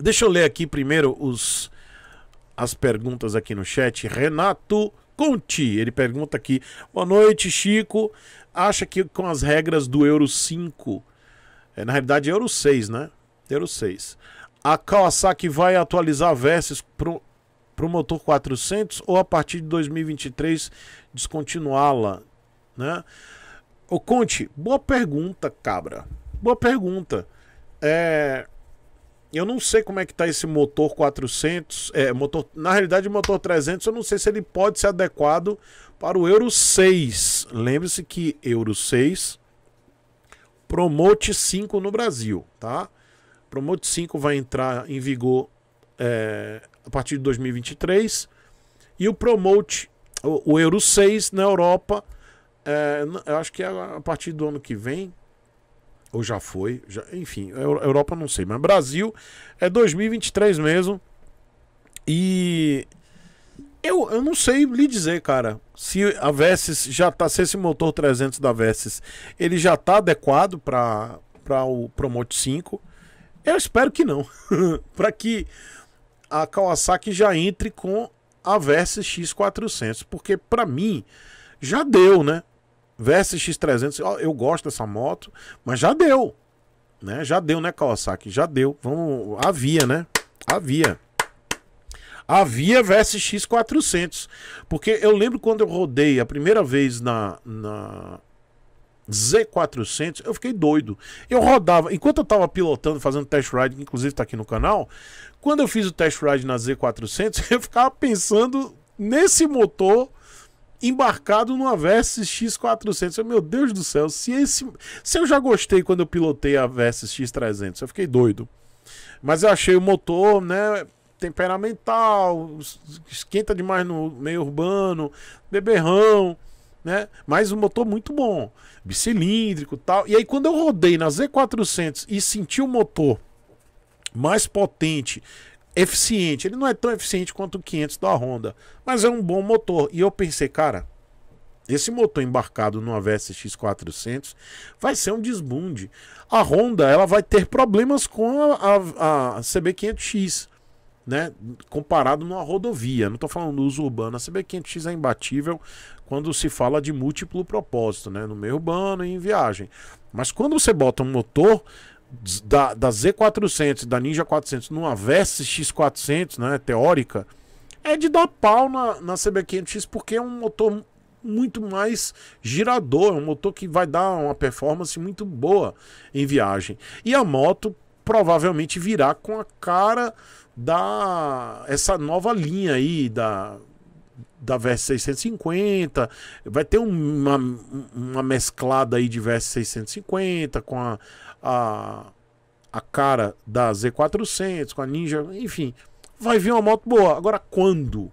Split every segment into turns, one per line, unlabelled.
Deixa eu ler aqui primeiro os as perguntas aqui no chat. Renato Conti, ele pergunta aqui: Boa noite, Chico. Acha que com as regras do Euro 5, é, na realidade Euro 6, né? Euro 6. A Kawasaki vai atualizar Versys pro, pro motor 400 ou a partir de 2023 descontinuá-la, né? O Conte, boa pergunta, cabra. Boa pergunta. É, eu não sei como é que tá esse motor 400, é, motor, na realidade o motor 300, eu não sei se ele pode ser adequado para o Euro 6. Lembre-se que Euro 6 Promote 5 no Brasil, tá? Promote 5 vai entrar em vigor é, a partir de 2023 e o Promote, o, o Euro 6 na Europa, é, eu acho que é a partir do ano que vem, ou já foi, já, enfim, Europa não sei, mas Brasil é 2023 mesmo. E eu, eu não sei lhe dizer, cara, se a Versys já tá, se esse motor 300 da Versys, ele já tá adequado para para o Promote 5. Eu espero que não, para que a Kawasaki já entre com a Versys X400, porque para mim já deu, né? Versa X300, ó, eu gosto dessa moto, mas já deu. Né? Já deu, né, Kawasaki? Já deu. Vamos, havia, né? Havia. Havia Versa X400. Porque eu lembro quando eu rodei a primeira vez na, na Z400, eu fiquei doido. Eu rodava, enquanto eu tava pilotando, fazendo test ride, que inclusive tá aqui no canal, quando eu fiz o test ride na Z400, eu ficava pensando nesse motor embarcado no Aversa X400. meu Deus do céu, se, esse, se eu já gostei quando eu pilotei a Aversa X300, eu fiquei doido. Mas eu achei o motor, né, temperamental, esquenta demais no meio urbano, beberrão, né? Mas um motor muito bom, bicilíndrico, tal. E aí quando eu rodei na Z400 e senti o motor mais potente eficiente. Ele não é tão eficiente quanto o 500 da Honda, mas é um bom motor. E eu pensei, cara, esse motor embarcado no VSX 400 vai ser um desbunde. A Honda ela vai ter problemas com a, a, a CB500X, né? Comparado numa rodovia. Não estou falando do uso urbano. A CB500X é imbatível quando se fala de múltiplo propósito, né? No meio urbano e em viagem. Mas quando você bota um motor da, da Z400 da Ninja 400 numa Versa X400, né, teórica, é de dar pau na, na CB500X porque é um motor muito mais girador, é um motor que vai dar uma performance muito boa em viagem. E a moto provavelmente virá com a cara da essa nova linha aí da da Versa 650, vai ter uma, uma mesclada aí de Versa 650 com a a, a cara da Z400, com a Ninja, enfim, vai vir uma moto boa. Agora, quando?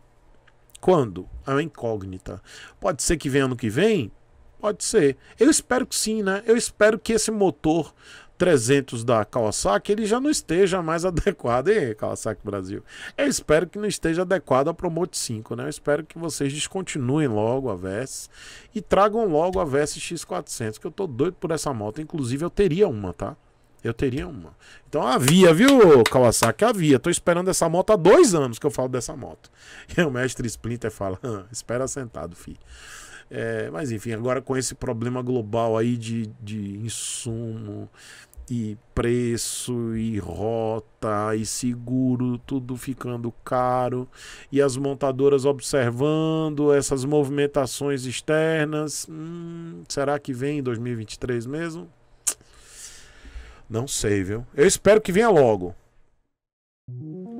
Quando? É uma incógnita. Pode ser que venha ano que vem, Pode ser. Eu espero que sim, né? Eu espero que esse motor 300 da Kawasaki ele já não esteja mais adequado. E Kawasaki Brasil? Eu espero que não esteja adequado para Promote 5, né? Eu espero que vocês descontinuem logo a VS e tragam logo a VS X400, que eu tô doido por essa moto. Inclusive, eu teria uma, tá? Eu teria uma. Então havia, viu, Kawasaki? Havia. Tô esperando essa moto há dois anos que eu falo dessa moto. E o mestre Splinter fala: ah, espera sentado, filho. É, mas enfim, agora com esse problema global aí de, de insumo e preço e rota e seguro, tudo ficando caro e as montadoras observando essas movimentações externas. Hum, será que vem em 2023 mesmo? Não sei, viu? Eu espero que venha logo.